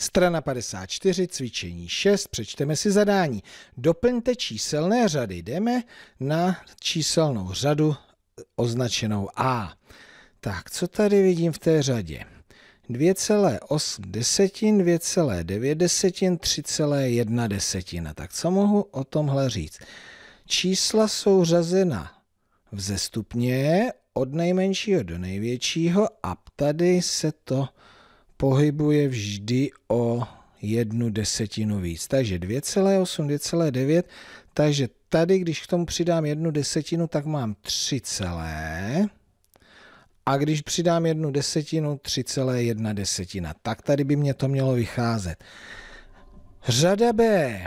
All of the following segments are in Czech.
Strana 54, cvičení 6, přečteme si zadání. Doplňte číselné řady. Jdeme na číselnou řadu eh, označenou A. Tak, co tady vidím v té řadě? 2,8 desetin, 2,9 desetin, 3,1 desetina. Tak co mohu o tomhle říct? Čísla jsou řazena vzestupně od nejmenšího do největšího a tady se to pohybuje vždy o jednu desetinu víc. Takže 2,8, 2,9, takže tady, když k tomu přidám jednu desetinu, tak mám 3 celé. A když přidám jednu desetinu, 3,1 desetina. Tak tady by mě to mělo vycházet. Řada B.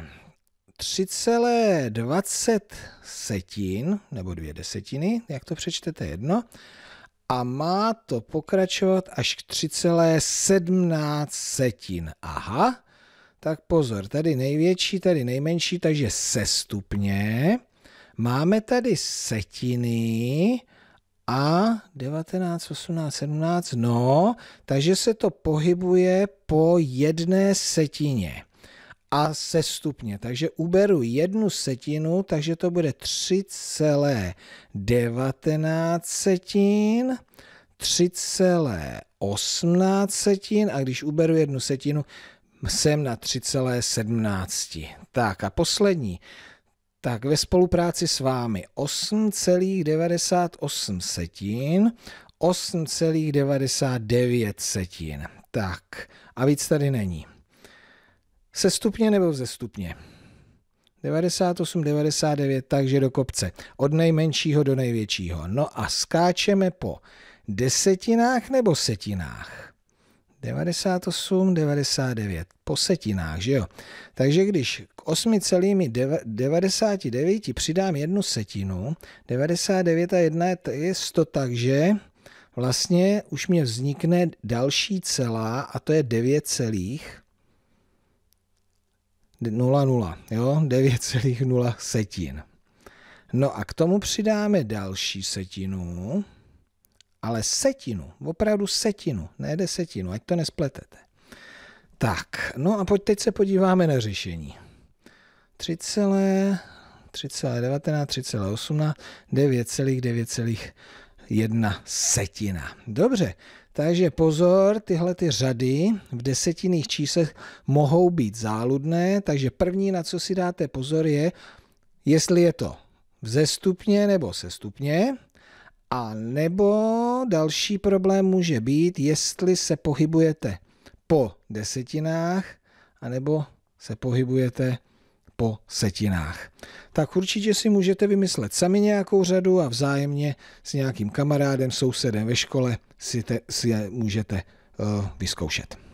3,20 setin, nebo dvě desetiny, jak to přečtete jedno a má to pokračovat až k 3,17 setin. Aha, tak pozor, tady největší, tady nejmenší, takže sestupně. Máme tady setiny a 19, 18, 17, no, takže se to pohybuje po jedné setině a se stupně, Takže uberu jednu setinu, takže to bude 3,19 setin, 3,18 setin a když uberu jednu setinu, jsem na 3,17. Tak a poslední. Tak ve spolupráci s vámi 8,98 setin, 8,99 setin. Tak a víc tady není. Se stupně nebo ze stupně? 98, 99, takže do kopce. Od nejmenšího do největšího. No a skáčeme po desetinách nebo setinách? 98, 99, po setinách, že jo? Takže když k 8,99 přidám jednu setinu, 99 a 1 je 100, takže vlastně už mě vznikne další celá a to je 9 celých 0,0, jo, 9,0 setin. No a k tomu přidáme další setinu, ale setinu, opravdu setinu, ne desetinu, ať to nespletete. Tak, no a pojď teď se podíváme na řešení. 3,19, 3,18, 9,9,9 jedna setina. Dobře, takže pozor, tyhle ty řady v desetinných číslech mohou být záludné, takže první, na co si dáte pozor, je, jestli je to vzestupně nebo sestupně, a nebo další problém může být, jestli se pohybujete po desetinách, anebo se pohybujete po setinách. Tak určitě si můžete vymyslet sami nějakou řadu a vzájemně s nějakým kamarádem, sousedem ve škole si, te, si je můžete uh, vyzkoušet.